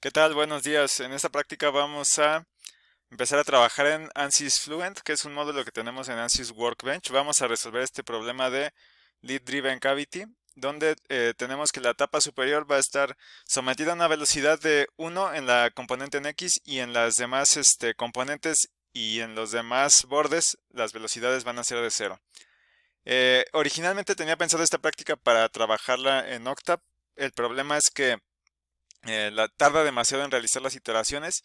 ¿Qué tal? Buenos días. En esta práctica vamos a empezar a trabajar en ANSYS Fluent, que es un módulo que tenemos en ANSYS Workbench. Vamos a resolver este problema de Lead Driven Cavity, donde eh, tenemos que la tapa superior va a estar sometida a una velocidad de 1 en la componente en X y en las demás este, componentes y en los demás bordes las velocidades van a ser de 0. Eh, originalmente tenía pensado esta práctica para trabajarla en Octave. El problema es que eh, la, tarda demasiado en realizar las iteraciones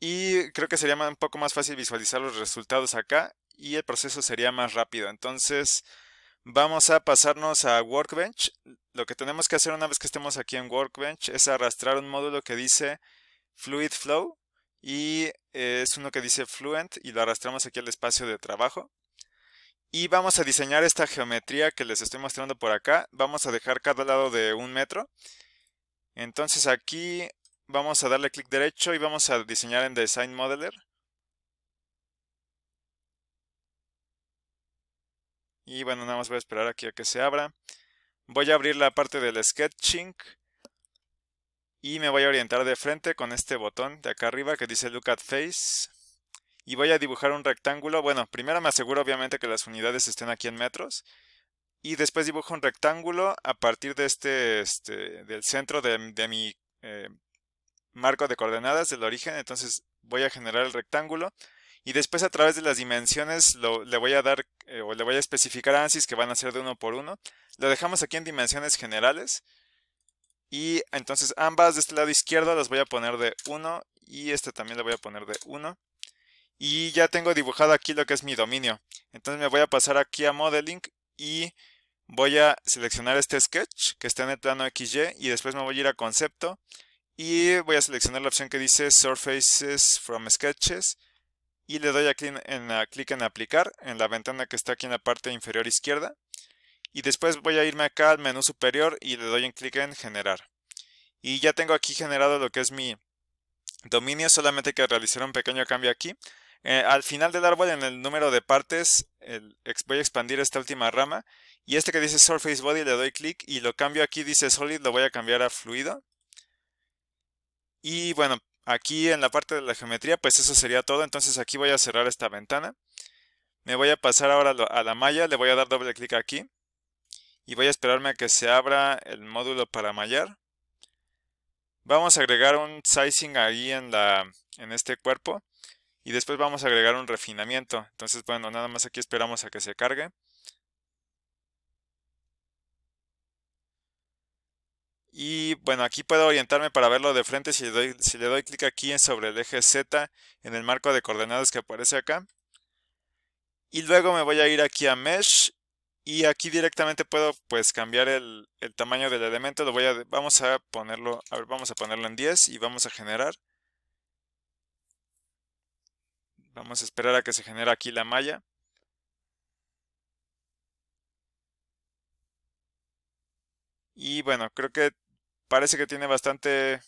y creo que sería un poco más fácil visualizar los resultados acá y el proceso sería más rápido. Entonces vamos a pasarnos a Workbench. Lo que tenemos que hacer una vez que estemos aquí en Workbench es arrastrar un módulo que dice Fluid Flow y eh, es uno que dice Fluent y lo arrastramos aquí al espacio de trabajo. Y vamos a diseñar esta geometría que les estoy mostrando por acá. Vamos a dejar cada lado de un metro entonces aquí vamos a darle clic derecho y vamos a diseñar en Design Modeler. Y bueno, nada más voy a esperar aquí a que se abra. Voy a abrir la parte del Sketching. Y me voy a orientar de frente con este botón de acá arriba que dice Look at Face. Y voy a dibujar un rectángulo. Bueno, primero me aseguro obviamente que las unidades estén aquí en metros y después dibujo un rectángulo a partir de este, este del centro de, mi eh, marco de coordenadas del origen, entonces voy a generar el rectángulo y después a través de las dimensiones le voy a dar eh, o le voy a especificar ANSYS que van a ser de uno por uno. Lo dejamos aquí en dimensiones generales y entonces ambas de este lado izquierdo las voy a poner de uno. y este también le voy a poner de uno. Y ya tengo dibujado aquí lo que es mi dominio. Entonces me voy a pasar aquí a Modeling y voy a seleccionar este sketch que está en el plano XY y después me voy a ir a concepto y voy a seleccionar la opción que dice Surfaces from Sketches y le doy aquí en, clic en aplicar en la ventana que está aquí en la parte inferior izquierda y después voy a irme acá al menú superior y le doy en clic en generar y ya tengo aquí generado lo que es mi dominio solamente que realizar un pequeño cambio aquí eh, al final del árbol, en el número de partes, voy a expandir esta última rama. Y este que dice Surface Body le doy clic y lo cambio aquí, dice Solid, lo voy a cambiar a Fluido. Y bueno, aquí en la parte de la geometría, pues eso sería todo. Entonces aquí voy a cerrar esta ventana. Me voy a pasar ahora a la malla, le voy a dar doble clic aquí. Y voy a esperarme a que se abra el módulo para mallar. Vamos a agregar un sizing ahí en, la, en este cuerpo y después vamos a agregar un refinamiento. Entonces, bueno, nada más aquí esperamos a que se cargue. Y bueno, aquí puedo orientarme para verlo de frente si le doy, si doy clic aquí sobre el eje Z en el marco de coordenadas que aparece acá. Y luego me voy a ir aquí a Mesh y aquí directamente puedo pues cambiar el, tamaño del elemento. Lo voy a, vamos a ponerlo, a ver, vamos a ponerlo en 10 y vamos a generar. Vamos a esperar a que se genere aquí la malla. Y bueno, creo que parece que tiene bastante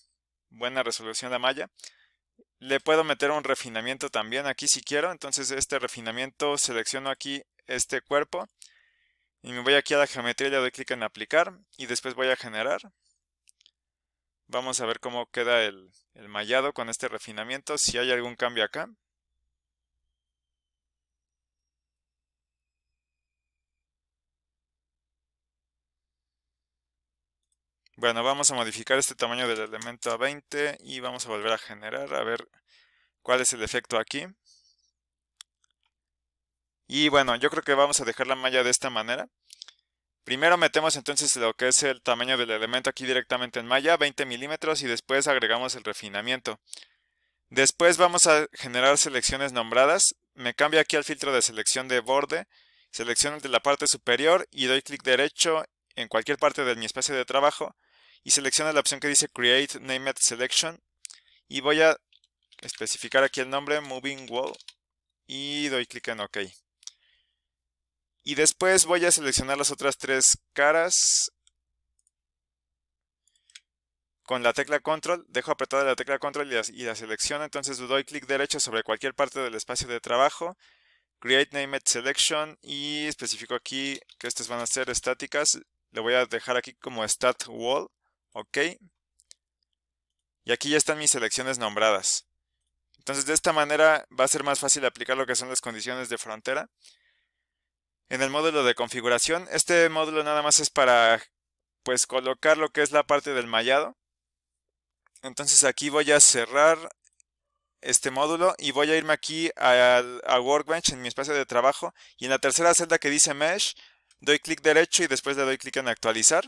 buena resolución la malla. Le puedo meter un refinamiento también aquí si quiero. Entonces este refinamiento selecciono aquí este cuerpo. Y me voy aquí a la geometría, le doy clic en aplicar. Y después voy a generar. Vamos a ver cómo queda el, el mallado con este refinamiento. Si hay algún cambio acá. Bueno, vamos a modificar este tamaño del elemento a 20 y vamos a volver a generar a ver cuál es el efecto aquí. Y bueno, yo creo que vamos a dejar la malla de esta manera. Primero metemos entonces lo que es el tamaño del elemento aquí directamente en malla, 20 milímetros, y después agregamos el refinamiento. Después vamos a generar selecciones nombradas. Me cambio aquí al filtro de selección de borde, selecciono de la parte superior y doy clic derecho en cualquier parte de mi espacio de trabajo y selecciono la opción que dice Create Named Selection y voy a especificar aquí el nombre Moving Wall y doy clic en OK. Y después voy a seleccionar las otras tres caras con la tecla control, dejo apretada la tecla control y la, selecciono, entonces doy clic derecho sobre cualquier parte del espacio de trabajo, create named selection y especifico aquí que estas van a ser estáticas, le voy a dejar aquí como stat wall ok. Y aquí ya están mis selecciones nombradas. Entonces de esta manera va a ser más fácil aplicar lo que son las condiciones de frontera. En el módulo de configuración, este módulo nada más es para pues colocar lo que es la parte del mallado. Entonces aquí voy a cerrar este módulo y voy a irme aquí a, a Workbench en mi espacio de trabajo y en la tercera celda que dice Mesh doy clic derecho y después le doy clic en actualizar.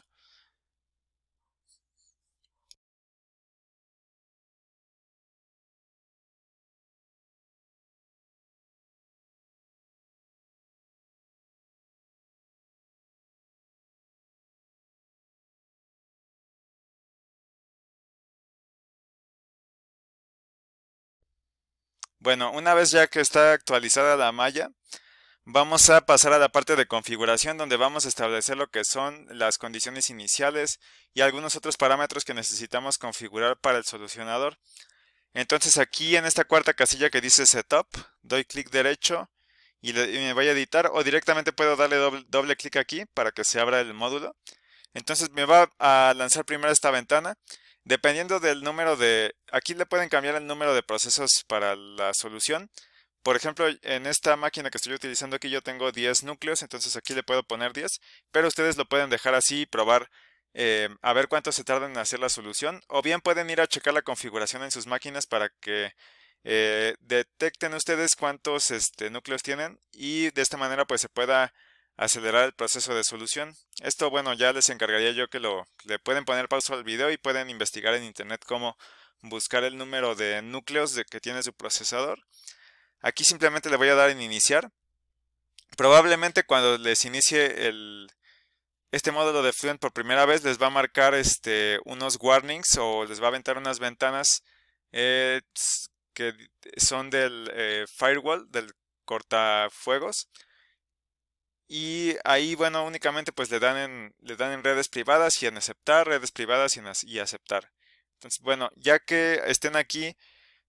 Bueno, una vez ya que está actualizada la malla, vamos a pasar a la parte de configuración donde vamos a establecer lo que son las condiciones iniciales y algunos otros parámetros que necesitamos configurar para el solucionador. Entonces aquí en esta cuarta casilla que dice Setup, doy clic derecho y, me voy a editar o directamente puedo darle doble clic aquí para que se abra el módulo. Entonces me va a lanzar primero esta ventana Dependiendo del número de... Aquí le pueden cambiar el número de procesos para la solución. Por ejemplo, en esta máquina que estoy utilizando aquí yo tengo 10 núcleos, entonces aquí le puedo poner 10, pero ustedes lo pueden dejar así y probar eh, a ver cuánto se tarda en hacer la solución, o bien pueden ir a checar la configuración en sus máquinas para que eh, detecten ustedes cuántos este, núcleos tienen y de esta manera pues se pueda acelerar el proceso de solución. Esto, bueno, ya les encargaría yo que lo le pueden poner pausa al video y pueden investigar en internet cómo buscar el número de núcleos de, que tiene su procesador. Aquí simplemente le voy a dar en iniciar. Probablemente cuando les inicie el, este módulo de Fluent por primera vez les va a marcar este, unos warnings o les va a aventar unas ventanas eh, que son del eh, firewall, del cortafuegos. Y ahí, bueno, únicamente pues le dan en, le dan en redes privadas y en aceptar, redes privadas y, aceptar. Entonces, bueno, ya que estén aquí,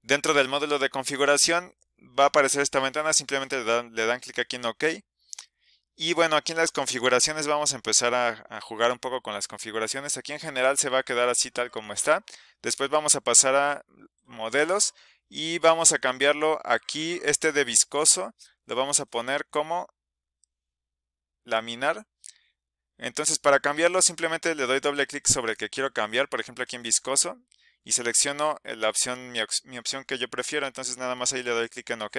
dentro del módulo de configuración va a aparecer esta ventana, simplemente le dan, clic aquí en OK. Y bueno, aquí en las configuraciones vamos a empezar a, jugar un poco con las configuraciones. Aquí en general se va a quedar así tal como está. Después vamos a pasar a modelos y vamos a cambiarlo aquí, este de viscoso, lo vamos a poner como laminar. Entonces para cambiarlo simplemente le doy doble clic sobre el que quiero cambiar, por ejemplo aquí en viscoso, y selecciono eh, la opción, mi, mi opción que yo prefiero, entonces nada más ahí le doy clic en OK.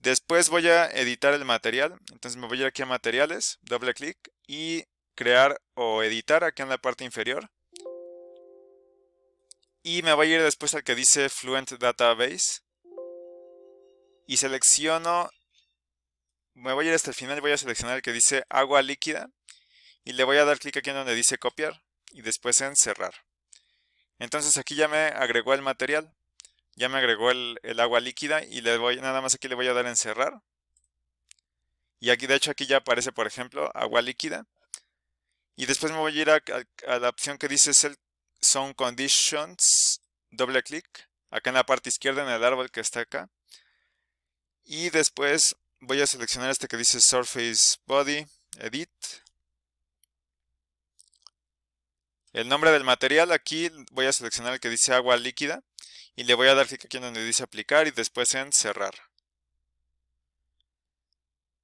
Después voy a editar el material, entonces me voy a ir aquí a materiales, doble clic y crear o editar aquí en la parte inferior. Y me voy a ir después al que dice Fluent Database. Y selecciono me voy a ir hasta el final y voy a seleccionar el que dice agua líquida y le voy a dar clic aquí en donde dice copiar y después en cerrar. Entonces aquí ya me agregó el material, ya me agregó el, agua líquida y le voy, nada más aquí le voy a dar en cerrar. Y aquí de hecho aquí ya aparece por ejemplo agua líquida. Y después me voy a ir a, la opción que dice el Conditions, doble clic, acá en la parte izquierda en el árbol que está acá. Y después voy a seleccionar este que dice Surface Body, Edit. El nombre del material aquí voy a seleccionar el que dice agua líquida y le voy a dar clic aquí donde dice aplicar y después en cerrar.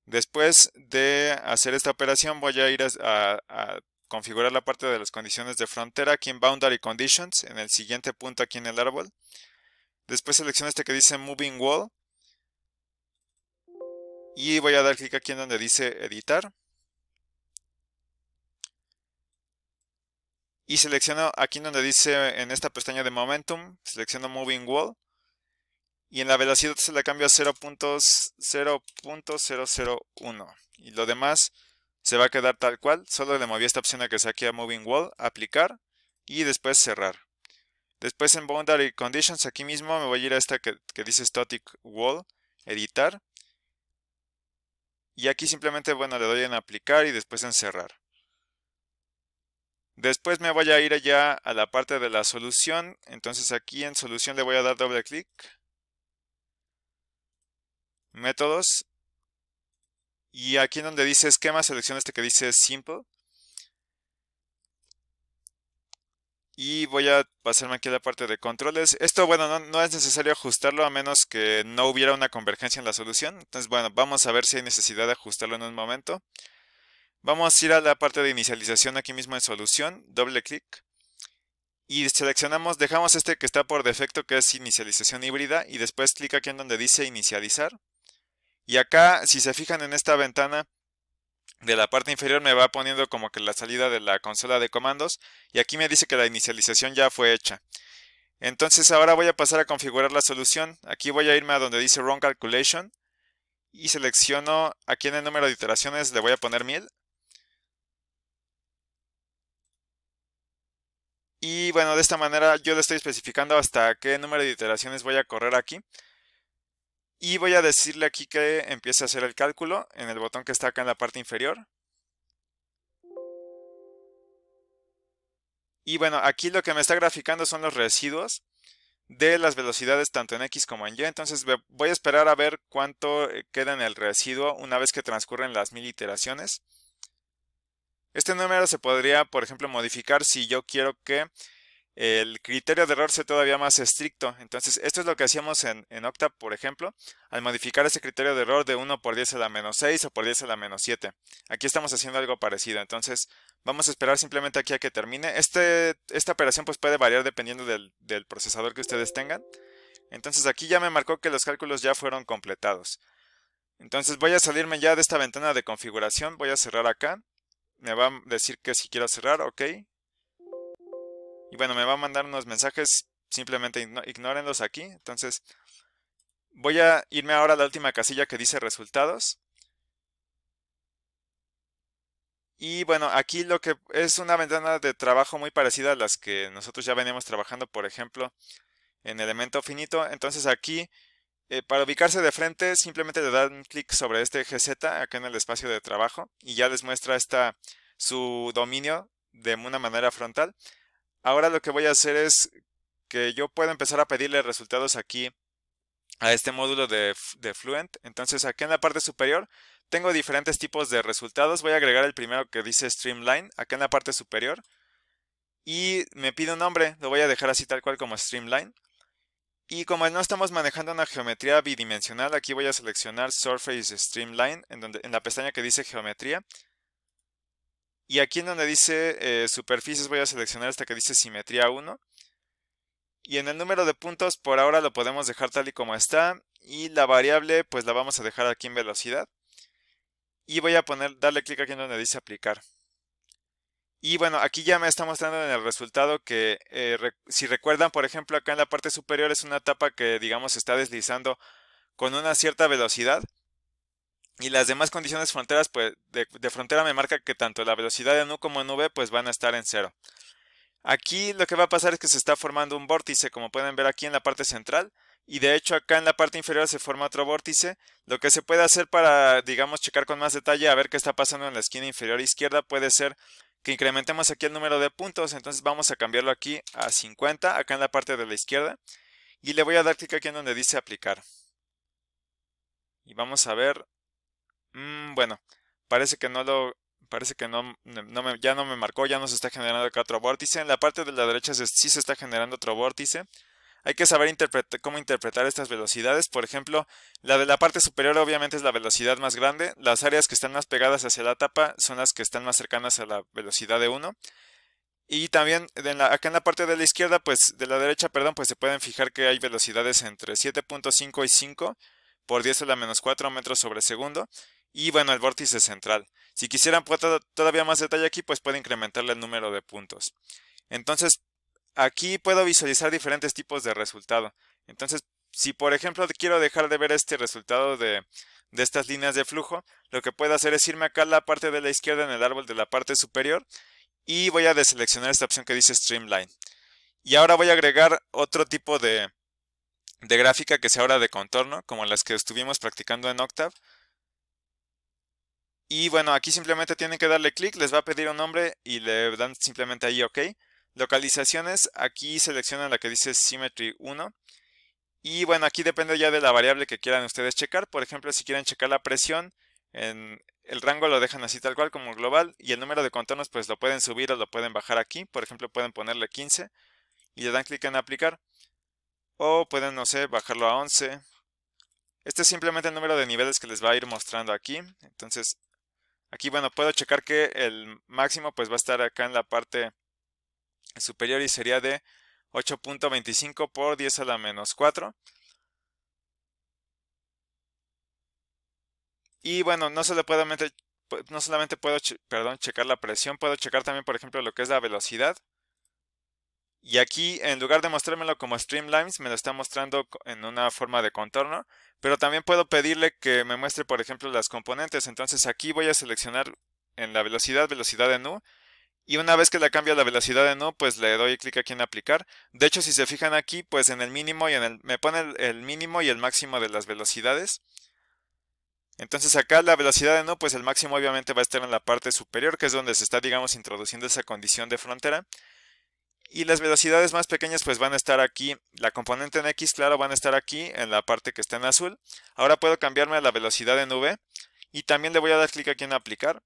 Después de hacer esta operación voy a ir a, a configurar la parte de las condiciones de frontera aquí en Boundary Conditions, en el siguiente punto aquí en el árbol. Después selecciono este que dice Moving Wall y voy a dar clic aquí en donde dice editar. Y selecciono aquí en donde dice en esta pestaña de Momentum, selecciono Moving Wall. Y en la velocidad se la cambio a 0.001. Y lo demás se va a quedar tal cual. Solo le moví esta opción a que aquí a Moving Wall, aplicar y después cerrar. Después en Boundary Conditions, aquí mismo me voy a ir a esta que, que dice Static Wall, editar. Y aquí simplemente, bueno, le doy en aplicar y después en cerrar. Después me voy a ir allá a la parte de la solución. Entonces aquí en solución le voy a dar doble clic. Métodos. Y aquí donde dice esquema, selecciona este que dice simple. Y voy a pasarme aquí a la parte de controles. Esto, bueno, no, es necesario ajustarlo a menos que no hubiera una convergencia en la solución. Entonces, bueno, vamos a ver si hay necesidad de ajustarlo en un momento. Vamos a ir a la parte de inicialización aquí mismo en solución. Doble clic. Y seleccionamos, dejamos este que está por defecto, que es inicialización híbrida. Y después clic aquí en donde dice inicializar. Y acá, si se fijan en esta ventana, de la parte inferior me va poniendo como que la salida de la consola de comandos y aquí me dice que la inicialización ya fue hecha. Entonces ahora voy a pasar a configurar la solución. Aquí voy a irme a donde dice Wrong Calculation y selecciono aquí en el número de iteraciones le voy a poner 1000. Y bueno, de esta manera yo le estoy especificando hasta qué número de iteraciones voy a correr aquí. Y voy a decirle aquí que empiece a hacer el cálculo en el botón que está acá en la parte inferior. Y bueno, aquí lo que me está graficando son los residuos de las velocidades tanto en X como en Y. Entonces voy a esperar a ver cuánto eh, queda en el residuo una vez que transcurren las mil iteraciones. Este número se podría, por ejemplo, modificar si yo quiero que el criterio de error sea todavía más estricto. Entonces, esto es lo que hacíamos en, Octa, por ejemplo, al modificar ese criterio de error de 1 por 10 a la menos 6 o por 10 a la menos 7. Aquí estamos haciendo algo parecido. Entonces, vamos a esperar simplemente aquí a que termine. Este, esta operación pues, puede variar dependiendo del procesador que ustedes tengan. Entonces, aquí ya me marcó que los cálculos ya fueron completados. Entonces, voy a salirme ya de esta ventana de configuración. Voy a cerrar acá. Me va a decir que si quiero cerrar, ok. Y bueno, me va a mandar unos mensajes, simplemente ignórenlos aquí. Entonces, voy a irme ahora a la última casilla que dice resultados. Y bueno, aquí lo que es una ventana de trabajo muy parecida a las que nosotros ya veníamos trabajando, por ejemplo, en elemento finito. Entonces aquí, eh, para ubicarse de frente, simplemente le dan un clic sobre este GZ, acá en el espacio de trabajo, y ya les muestra esta, su dominio de una manera frontal. Ahora lo que voy a hacer es que yo puedo empezar a pedirle resultados aquí a este módulo de, Fluent. Entonces aquí en la parte superior tengo diferentes tipos de resultados. Voy a agregar el primero que dice Streamline, aquí en la parte superior. Y me pide un nombre, lo voy a dejar así tal cual como Streamline. Y como no estamos manejando una geometría bidimensional, aquí voy a seleccionar Surface Streamline en la pestaña que dice Geometría. Y aquí en donde dice eh, superficies voy a seleccionar hasta que dice simetría 1. Y en el número de puntos por ahora lo podemos dejar tal y como está. Y la variable pues la vamos a dejar aquí en velocidad. Y voy a poner, darle clic aquí en donde dice aplicar. Y bueno, aquí ya me está mostrando en el resultado que eh, si recuerdan, por ejemplo, acá en la parte superior es una tapa que digamos está deslizando con una cierta velocidad. Y las demás condiciones fronteras, pues, de, frontera me marca que tanto la velocidad de U como en V pues van a estar en cero. Aquí lo que va a pasar es que se está formando un vórtice, como pueden ver aquí en la parte central, y de hecho acá en la parte inferior se forma otro vórtice. Lo que se puede hacer para, digamos, checar con más detalle a ver qué está pasando en la esquina inferior izquierda puede ser que incrementemos aquí el número de puntos, entonces vamos a cambiarlo aquí a 50, acá en la parte de la izquierda, y le voy a dar clic aquí en donde dice aplicar. Y vamos a ver Mm, bueno, parece que no lo... Parece que no, ya no me marcó, ya no se está generando acá otro vórtice. En la parte de la derecha sí se está generando otro vórtice. Hay que saber cómo interpretar estas velocidades. Por ejemplo, la de la parte superior obviamente es la velocidad más grande. Las áreas que están más pegadas hacia la tapa son las que están más cercanas a la velocidad de 1. Y también acá en la parte de la izquierda, pues de la derecha, perdón, pues se pueden fijar que hay velocidades entre 7.5 y 5 por 10 a la menos 4 metros sobre segundo y bueno, el vórtice central. Si quisieran todavía más detalle aquí, pues puedo incrementarle el número de puntos. Entonces, aquí puedo visualizar diferentes tipos de resultado. Entonces, si por ejemplo quiero dejar de ver este resultado de, estas líneas de flujo, lo que puedo hacer es irme acá a la parte de la izquierda en el árbol de la parte superior y voy a deseleccionar esta opción que dice Streamline. Y ahora voy a agregar otro tipo de, de gráfica que sea ahora de contorno, como las que estuvimos practicando en Octave. Y bueno, aquí simplemente tienen que darle clic, les va a pedir un nombre y le dan simplemente ahí OK. Localizaciones, aquí seleccionan la que dice Symmetry 1. Y bueno, aquí depende ya de la variable que quieran ustedes checar. Por ejemplo, si quieren checar la presión, en el rango lo dejan así tal cual como global. Y el número de contornos pues lo pueden subir o lo pueden bajar aquí. Por ejemplo, pueden ponerle 15 y le dan clic en aplicar. O pueden, no sé, bajarlo a 11. Este es simplemente el número de niveles que les va a ir mostrando aquí. Entonces, Aquí, bueno, puedo checar que el máximo pues va a estar acá en la parte superior y sería de 8.25 por 10 a la menos 4. Y bueno, no solamente, no solamente puedo perdón, checar la presión, puedo checar también, por ejemplo, lo que es la velocidad. Y aquí, en lugar de mostrármelo como Streamlines, me lo está mostrando en una forma de contorno. Pero también puedo pedirle que me muestre, por ejemplo, las componentes. Entonces aquí voy a seleccionar en la velocidad, velocidad de NU, Y una vez que le cambio la velocidad de NU, pues le doy clic aquí en aplicar. De hecho, si se fijan aquí, pues en el mínimo y en el... me pone el, mínimo y el máximo de las velocidades. Entonces acá la velocidad de NU, pues el máximo obviamente va a estar en la parte superior, que es donde se está, digamos, introduciendo esa condición de frontera. Y las velocidades más pequeñas pues van a estar aquí, la componente en X, claro, van a estar aquí en la parte que está en azul. Ahora puedo cambiarme a la velocidad en V y también le voy a dar clic aquí en aplicar.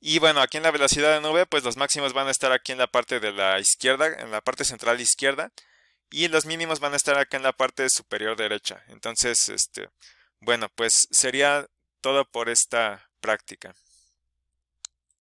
Y bueno, aquí en la velocidad en V pues los máximos van a estar aquí en la parte de la izquierda, en la parte central izquierda. Y los mínimos van a estar acá en la parte superior derecha. Entonces, este, bueno, pues sería todo por esta práctica.